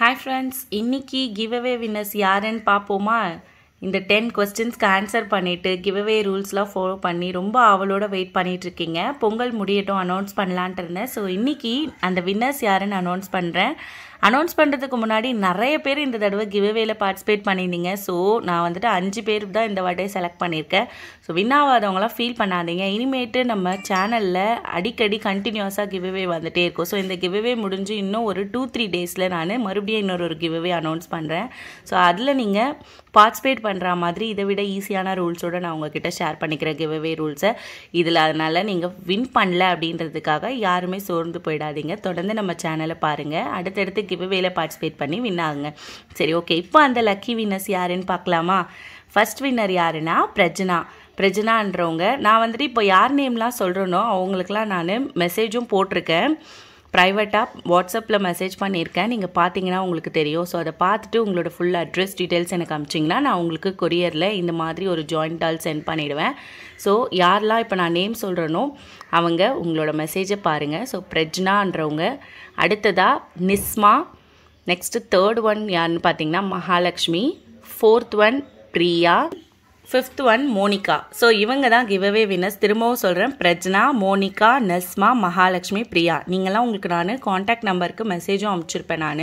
hi friends இன்னைக்கு giveaway winners யாருன்னு பார்ப்போமா இந்த டென் கொஸ்டின்ஸ்க்கு ஆன்சர் பண்ணிவிட்டு கிவ்அவே ரூல்ஸ்லாம் ஃபாலோ பண்ணி ரொம்ப ஆவலோட வெயிட் பண்ணிகிட்ருக்கீங்க பொங்கல் முடியட்டும் அனௌன்ஸ் பண்ணலான்ட்டு இருந்தேன் ஸோ இன்றைக்கி அந்த வின்னர்ஸ் யாருன்னு அனௌன்ஸ் பண்ணுறேன் அனௌன்ஸ் பண்ணுறதுக்கு முன்னாடி நிறைய பேர் இந்த தடவை கிவ்அவேல பார்ட்டிசிபேட் பண்ணியிருந்தீங்க ஸோ நான் வந்துட்டு அஞ்சு பேர் தான் இந்த வாட்டை செலக்ட் பண்ணியிருக்கேன் ஸோ வின் ஆகாதவங்களாம் ஃபீல் பண்ணாதீங்க இனிமேட்டு நம்ம சேனலில் அடிக்கடி கண்டினியூஸாக கிவ்அவே வந்துகிட்டே இருக்கும் ஸோ இந்த கிவ்அவே முடிஞ்சு இன்னும் ஒரு டூ த்ரீ டேஸில் நான் மறுபடியும் இன்னொரு ஒரு கிவ்அவே அனௌன்ஸ் பண்ணுறேன் ஸோ அதில் நீங்கள் பார்ட்டிசிபேட் பண்ணுற மாதிரி இதை விட ஈஸியான ரூல்ஸோடு நான் உங்ககிட்ட ஷேர் பண்ணிக்கிறேன் கிவ்வே ரூல்ஸை இதில் அதனால் நீங்கள் வின் பண்ணல அப்படின்றதுக்காக யாருமே சோர்ந்து போயிடாதீங்க தொடர்ந்து நம்ம சேனலை பாருங்கள் அடுத்தடுத்து கிவ்வேல பார்ட்டிசிபேட் பண்ணி வின் ஆகுங்க சரி ஓகே இப்போ அந்த லக்கி வின்னர்ஸ் யாருன்னு பார்க்கலாமா ஃபஸ்ட் வின்னர் யாருன்னா பிரஜனா பிரஜனான்றவங்க நான் வந்துட்டு இப்போ யார் நேம்லாம் சொல்கிறேனோ அவங்களுக்குலாம் நான் மெசேஜும் போட்டிருக்கேன் ப்ரைவேட்டாக வாட்ஸ்அப்பில் மெசேஜ் பண்ணியிருக்கேன் நீங்கள் பார்த்தீங்கன்னா உங்களுக்கு தெரியும் ஸோ அதை பார்த்துட்டு உங்களோட ஃபுல் அட்ரஸ் டீட்டெயில்ஸ் எனக்கு அமிச்சிங்கன்னா நான் உங்களுக்கு கொரியரில் இந்த மாதிரி ஒரு ஜாயிண்ட் ஆல் சென்ட் பண்ணிவிடுவேன் ஸோ யாரெல்லாம் இப்போ நான் நேம் சொல்கிறேனோ அவங்க உங்களோட மெசேஜை பாருங்கள் ஸோ பிரஜ்னான்றவங்க அடுத்ததாக நிஸ்மா நெக்ஸ்ட்டு தேர்ட் ஒன் யாருன்னு பார்த்தீங்கன்னா Mahalakshmi fourth one Priya fifth one Monica so இவங்க தான் கிவ்அவே வினர்ஸ் திரும்பவும் சொல்கிறேன் பிரஜ்னா மோனிகா நெஸ்மா மகாலட்சுமி பிரியா நீங்களாம் உங்களுக்கு நான் காண்டாக்ட் நம்பருக்கு மெசேஜும் அமுச்சிருப்பேன் நான்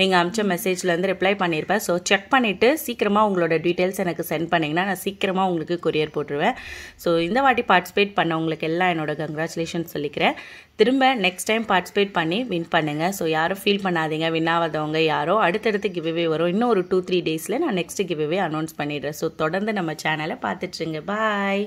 நீங்கள் அனுப்பிச்ச மெசேஜ்லேருந்து ரிப்ளை பண்ணியிருப்பேன் ஸோ செக் பண்ணிவிட்டு சீக்கிரமாக உங்களோட டீட்டெயில்ஸ் எனக்கு சென்ட் பண்ணிங்கன்னா நான் சீக்கிரமாக உங்களுக்கு கொரியர் போட்டுருவேன் ஸோ இந்த வாட்டி பார்ட்டிசிபேட் பண்ணவங்களுக்கு எல்லாம் என்னோட கங்க்ராச்சுலேஷன் சொல்லிக்கிறேன் திரும்ப நெக்ஸ்ட் டைம் பார்ட்டிசிபேட் பண்ணி வின் பண்ணுங்கள் ஸோ யாரும் ஃபீல் பண்ணாதீங்க வின் ஆகாதவங்க யாரோ அடுத்தடுத்து கிவ்வே வரும் இன்னும் ஒரு டூ த்ரீ டேஸில் நான் நெக்ஸ்ட் கிவ்வே அனௌன்ஸ் பண்ணிடுறேன் ஸோ தொடர்ந்து நம்ம சேனலை பார்த்துட்ருங்க பாய்